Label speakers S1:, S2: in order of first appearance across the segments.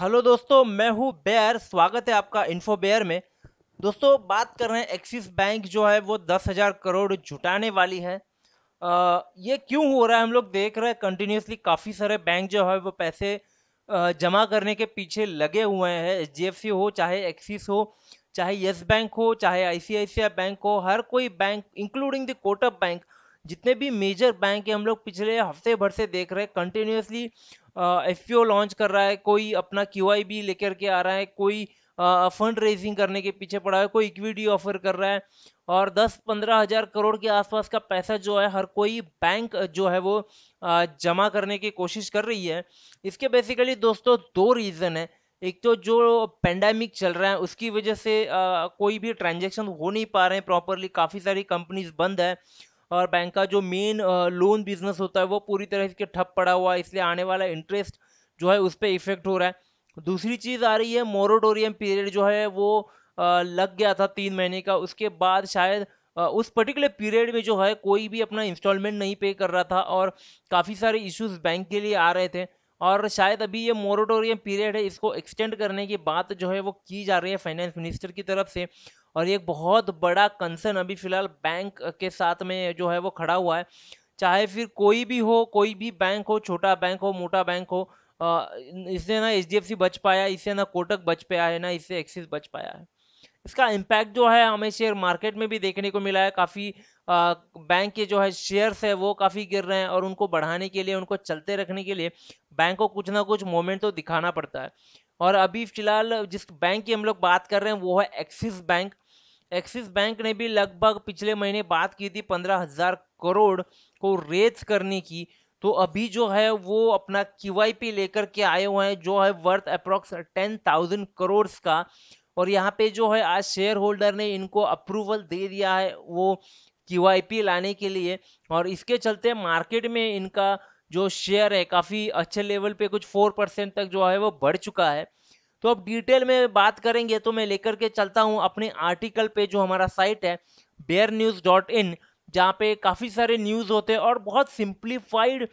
S1: hello दोस्तों मैं हूं बेयर स्वागत है आपका इन्फो बेयर में दोस्तों बात कर रहे हैं एक्सिस बैंक जो है वो दस हज़ार करोड़ जुटाने वाली है आ, ये क्यों हो रहा है हम लोग देख रहे हैं कंटिन्यूसली काफ़ी सारे बैंक जो है वो पैसे जमा करने के पीछे लगे हुए हैं एच हो चाहे एक्सिस हो चाहे येस बैंक हो चाहे आई बैंक हो हर कोई bank including the Kotak bank जितने भी मेजर बैंक है हम लोग पिछले हफ्ते भर से देख रहे हैं कंटिन्यूसली एफ लॉन्च कर रहा है कोई अपना क्यू भी लेकर के आ रहा है कोई फंड रेजिंग करने के पीछे पड़ा है कोई इक्विटी ऑफर कर रहा है और 10-15 हजार करोड़ के आसपास का पैसा जो है हर कोई बैंक जो है वो जमा करने की कोशिश कर रही है इसके बेसिकली दोस्तों दो रीज़न है एक तो जो पेंडेमिक चल रहा है उसकी वजह से uh, कोई भी ट्रांजेक्शन हो नहीं पा रहे हैं प्रॉपरली काफ़ी सारी कंपनीज बंद है और बैंक का जो मेन लोन बिजनेस होता है वो पूरी तरह से ठप पड़ा हुआ है इसलिए आने वाला इंटरेस्ट जो है उस पर इफेक्ट हो रहा है दूसरी चीज़ आ रही है मोरोटोरियम पीरियड जो है वो लग गया था तीन महीने का उसके बाद शायद उस पर्टिकुलर पीरियड में जो है कोई भी अपना इंस्टॉलमेंट नहीं पे कर रहा था और काफ़ी सारे इश्यूज बैंक के लिए आ रहे थे और शायद अभी ये मोरोटोरियम पीरियड है इसको एक्सटेंड करने की बात जो है वो की जा रही है फाइनेंस मिनिस्टर की तरफ से और ये बहुत बड़ा कंसर्न अभी फिलहाल बैंक के साथ में जो है वो खड़ा हुआ है चाहे फिर कोई भी हो कोई भी बैंक हो छोटा बैंक हो मोटा बैंक हो इससे ना एच बच पाया इससे ना कोटक बच पाया है ना इससे एक्सिस बच पाया है इसका इम्पैक्ट जो है हमें शेयर मार्केट में भी देखने को मिला है काफ़ी बैंक के जो है शेयर्स है वो काफ़ी गिर रहे हैं और उनको बढ़ाने के लिए उनको चलते रखने के लिए बैंक को कुछ ना कुछ मोमेंट तो दिखाना पड़ता है और अभी फिलहाल जिस बैंक की हम लोग बात कर रहे हैं वो है एक्सिस बैंक एक्सिस बैंक ने भी लगभग पिछले महीने बात की थी पंद्रह हजार करोड़ को रेज करने की तो अभी जो है वो अपना क्यू लेकर के आए हुए हैं जो है worth approx ten thousand crore का और यहाँ पे जो है आज शेयर होल्डर ने इनको अप्रूवल दे दिया है वो क्यूआईपी लाने के लिए और इसके चलते मार्केट में इनका जो शेयर है काफ़ी अच्छे लेवल पे कुछ फोर परसेंट तक जो है वो बढ़ चुका है तो अब डिटेल में बात करेंगे तो मैं लेकर के चलता हूँ अपने आर्टिकल पे जो हमारा साइट है बेयर न्यूज़ डॉट इन जहाँ पे काफ़ी सारे न्यूज़ होते हैं और बहुत सिंप्लीफाइड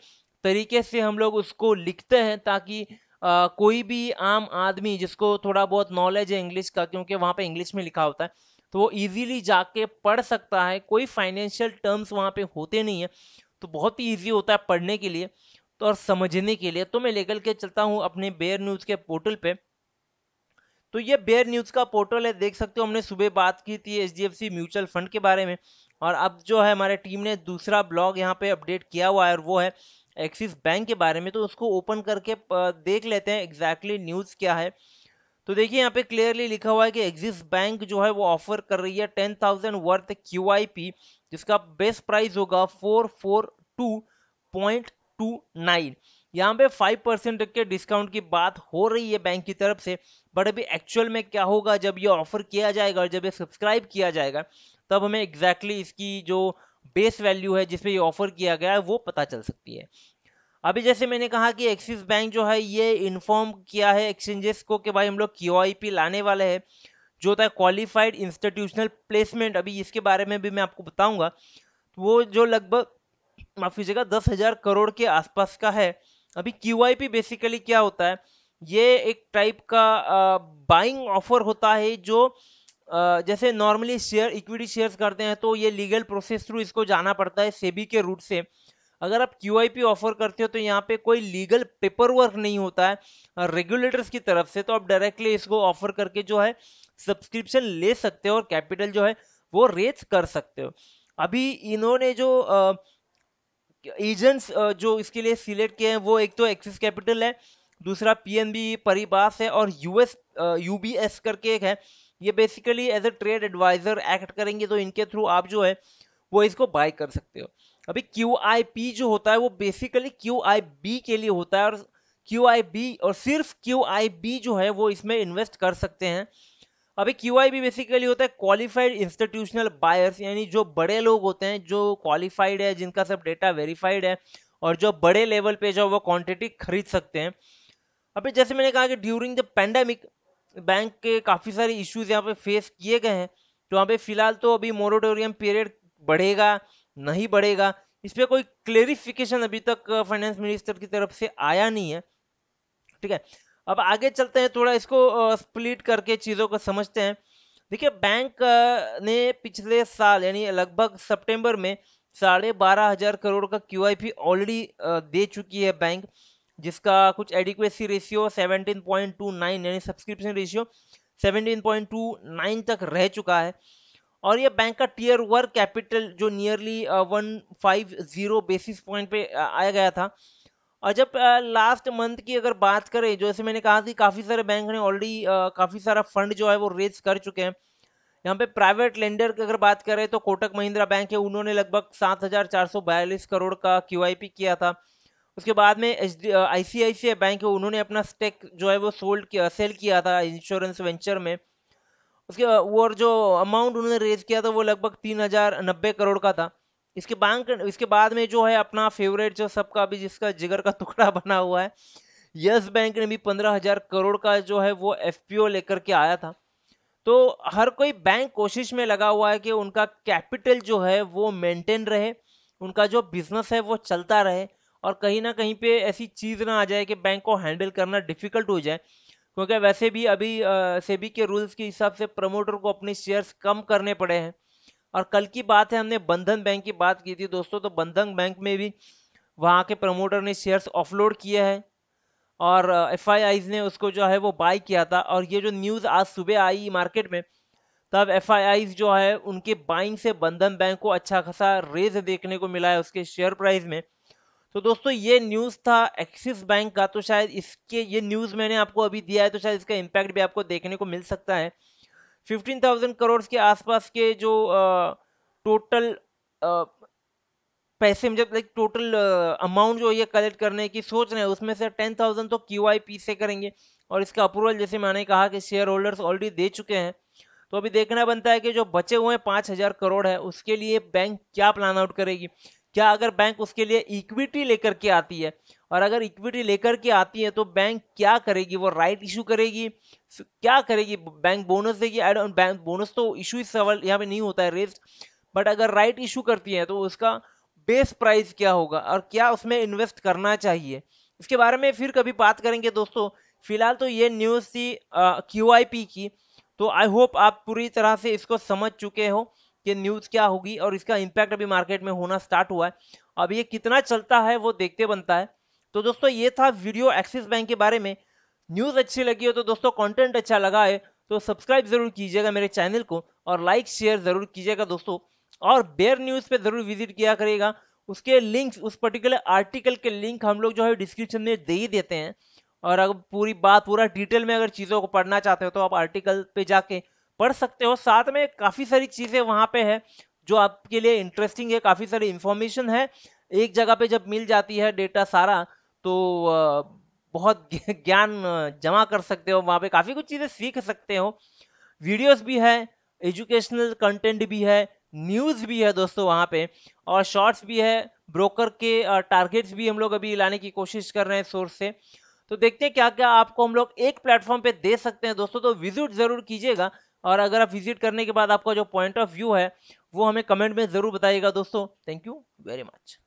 S1: तरीके से हम लोग उसको लिखते हैं ताकि आ, कोई भी आम आदमी जिसको थोड़ा बहुत नॉलेज है इंग्लिश का क्योंकि वहाँ पे इंग्लिश में लिखा होता है तो वो ईज़िली जाके पढ़ सकता है कोई फाइनेंशियल टर्म्स वहाँ पे होते नहीं है तो बहुत ही ईजी होता है पढ़ने के लिए तो और समझने के लिए तो मैं लेकर के चलता हूँ अपने बेयर न्यूज़ के पोर्टल पर तो ये बेयर न्यूज़ का पोर्टल है देख सकते हो हमने सुबह बात की थी एच म्यूचुअल फंड के बारे में और अब जो है हमारे टीम ने दूसरा ब्लॉग यहाँ पे अपडेट किया हुआ है और वो है एक्सिस बैंक के बारे में तो उसको ओपन करके देख लेते हैं एग्जैक्टली न्यूज़ क्या है तो देखिए यहाँ पे क्लियरली लिखा हुआ है कि एक्सिस बैंक जो है वो ऑफर कर रही है टेन थाउजेंड वर्थ क्यू जिसका बेस्ट प्राइस होगा four four two point two nine यहाँ पे फाइव परसेंट के डिस्काउंट की बात हो रही है बैंक की तरफ से बट अभी एक्चुअल में क्या होगा जब ये ऑफर किया जाएगा और जब ये सब्सक्राइब किया जाएगा तब हमें एग्जैक्टली exactly इसकी जो बेस वैल्यू है जिसमें ये ऑफर किया गया है वो पता चल सकती है अभी जैसे मैंने कहा कि एक्सिस बैंक जो है ये इन्फॉर्म किया है एक्सचेंजेस को कि भाई हम लोग क्यू लाने वाले हैं जो होता है क्वालिफाइड इंस्टीट्यूशनल प्लेसमेंट अभी इसके बारे में भी मैं आपको बताऊंगा वो जो लगभग माफ़ी जगह दस हज़ार करोड़ के आसपास का है अभी क्यू बेसिकली क्या होता है ये एक टाइप का बाइंग ऑफर होता है जो Uh, जैसे नॉर्मली शेयर इक्विटी शेयर्स करते हैं तो ये लीगल प्रोसेस थ्रू इसको जाना पड़ता है सेबी के रूट से अगर आप क्यू ऑफर करते हो तो यहाँ पे कोई लीगल पेपर वर्क नहीं होता है रेगुलेटर्स की तरफ से तो आप डायरेक्टली इसको ऑफर करके जो है सब्सक्रिप्शन ले सकते हो और कैपिटल जो है वो रेज कर सकते हो अभी इन्होंने जो uh, एजेंट्स जो इसके लिए सिलेक्ट किए हैं वो एक तो एक्सिस कैपिटल है दूसरा पीएनबी परिबास है और यूएस यूबीएस करके एक है ये basically as a trade adviser act करेंगे तो इनके थ्रू आप जो है वो इसको बाय कर सकते हो अभी क्यू आई पी जो होता है वो बेसिकली क्यू आई बी के लिए होता है और क्यू आई बी और सिर्फ क्यू आई बी जो है वो इसमें इन्वेस्ट कर सकते हैं अभी क्यू आई भी बेसिकली होता है क्वालिफाइड इंस्टीट्यूशनल बायर्स यानी जो बड़े लोग होते हैं जो क्वालिफाइड है जिनका सब डेटा वेरीफाइड है और जो बड़े लेवल पे जो वो क्वांटिटी खरीद सकते हैं अभी जैसे मैंने कहा कि ड्यूरिंग द पेंडेमिक बैंक के काफ़ी सारे इश्यूज यहाँ पे फेस किए गए हैं तो वहाँ पे फिलहाल तो अभी मोरेटोरियम पीरियड बढ़ेगा नहीं बढ़ेगा इस पर कोई क्लेरिफिकेशन अभी तक फाइनेंस मिनिस्टर की तरफ से आया नहीं है ठीक है अब आगे चलते हैं थोड़ा इसको स्प्लिट करके चीज़ों को समझते हैं देखिए बैंक ने पिछले साल यानी लगभग सितंबर में साढ़े बारह हजार करोड़ का क्यू ऑलरेडी दे चुकी है बैंक जिसका कुछ एडिक्वेसी रेशियो 17.29 यानी सब्सक्रिप्शन रेशियो 17.29 तक रह चुका है और ये बैंक का टीयर वर कैपिटल जो नियरली 150 बेसिस पॉइंट पे आया गया था और जब लास्ट मंथ की अगर बात करें जैसे मैंने कहा कि काफ़ी सारे बैंक ने ऑलरेडी काफ़ी सारा फंड जो है वो रेज कर चुके हैं यहाँ पे प्राइवेट लेंडर की अगर बात करें तो कोटक महिंद्रा बैंक है उन्होंने लगभग सात हज़ार चार सौ बयालीस करोड़ का क्यू किया था उसके बाद में H D I C I C I bank है उन्होंने अपना स्टेक जो है वो सोल्ड किया सेल किया था इंश्योरेंस वेंचर में उसके और जो अमाउंट उन्होंने रेज किया था वो लगभग तीन हज़ार नब्बे करोड़ का था इसके बैंक इसके बाद में जो है अपना फेवरेट जो सबका अभी जिसका जिगर का टुकड़ा बना हुआ है यस बैंक ने भी पंद्रह हजार करोड़ का जो है वो एफ लेकर के आया था तो हर कोई बैंक कोशिश में लगा हुआ है कि उनका कैपिटल जो है वो मेंटेन रहे उनका जो बिजनेस है वो चलता रहे और कहीं ना कहीं पे ऐसी चीज़ ना आ जाए कि बैंक को हैंडल करना डिफिकल्ट हो जाए क्योंकि वैसे भी अभी सेबी के रूल्स के हिसाब से प्रमोटर को अपने शेयर्स कम करने पड़े हैं और कल की बात है हमने बंधन बैंक की बात की थी दोस्तों तो बंधन बैंक में भी वहाँ के प्रमोटर ने शेयर्स ऑफलोड किए हैं और एफ ने उसको जो है वो बाय किया था और ये जो न्यूज़ आज सुबह आई मार्केट में तब एफ जो है उनके बाइंग से बंधन बैंक को अच्छा खासा रेज देखने को मिला है उसके शेयर प्राइस में तो दोस्तों ये न्यूज़ था एक्सिस बैंक का तो शायद इसके ये न्यूज़ मैंने आपको अभी दिया है तो शायद इसका इम्पैक्ट भी आपको देखने को मिल सकता है फिफ्टीन थाउजेंड करोड़ के आसपास के जो टोटल पैसे जब लाइक टोटल अमाउंट जो ये कलेक्ट करने की सोच रहे हैं उसमें से टेन थाउजेंड तो क्यू आई पी से करेंगे और इसका अप्रूवल जैसे मैंने कहा कि शेयर होल्डर्स ऑलरेडी दे चुके हैं तो अभी देखना बनता है कि जो बचे हुए हैं पाँच हज़ार करोड़ है उसके लिए बैंक क्या प्लान आउट करेगी क्या अगर बैंक उसके लिए इक्विटी लेकर के आती है और अगर इक्विटी लेकर के आती है तो बैंक क्या करेगी वो राइट इशू करेगी क्या करेगी बैंक बोनस देगी आई डोंट बैंक बोनस तो इशू इस सवाल यहाँ पे नहीं होता है रेस्ट बट अगर राइट इशू करती है तो उसका बेस प्राइस क्या होगा और क्या उसमें इन्वेस्ट करना चाहिए इसके बारे में फिर कभी बात करेंगे दोस्तों फिलहाल तो ये न्यूज़ थी क्यू की तो आई होप आप पूरी तरह से इसको समझ चुके हो कि न्यूज़ क्या होगी और इसका इम्पैक्ट अभी मार्केट में होना स्टार्ट हुआ है अब ये कितना चलता है वो देखते बनता है तो दोस्तों ये था वीडियो एक्सिस बैंक के बारे में न्यूज़ अच्छी लगी हो तो दोस्तों कंटेंट अच्छा लगा है तो सब्सक्राइब जरूर कीजिएगा मेरे चैनल को और लाइक शेयर जरूर कीजिएगा दोस्तों और बेयर न्यूज़ पे जरूर विजिट किया करेगा उसके लिंक्स उस पर्टिकुलर आर्टिकल के लिंक हम लोग जो है डिस्क्रिप्शन में दे ही देते हैं और अगर पूरी बात पूरा डिटेल में अगर चीज़ों को पढ़ना चाहते हो तो आप आर्टिकल पे जाके पढ़ सकते हो साथ में काफ़ी सारी चीज़ें वहाँ पे है जो आपके लिए इंटरेस्टिंग है काफ़ी सारी इंफॉर्मेशन है एक जगह पे जब मिल जाती है डेटा सारा तो बहुत ज्ञान जमा कर सकते हो वहाँ पे काफ़ी कुछ चीज़ें सीख सकते हो वीडियोस भी है एजुकेशनल कंटेंट भी है न्यूज़ भी है दोस्तों वहाँ पे और शॉर्ट्स भी है ब्रोकर के टारगेट्स भी हम लोग अभी लाने की कोशिश कर रहे हैं सोर्स से तो देखते हैं क्या क्या आपको हम लोग एक प्लेटफॉर्म पे दे सकते हैं दोस्तों तो विजिट ज़रूर कीजिएगा और अगर आप विजिट करने के बाद आपका जो पॉइंट ऑफ व्यू है वो हमें कमेंट में ज़रूर बताइएगा दोस्तों थैंक यू वेरी मच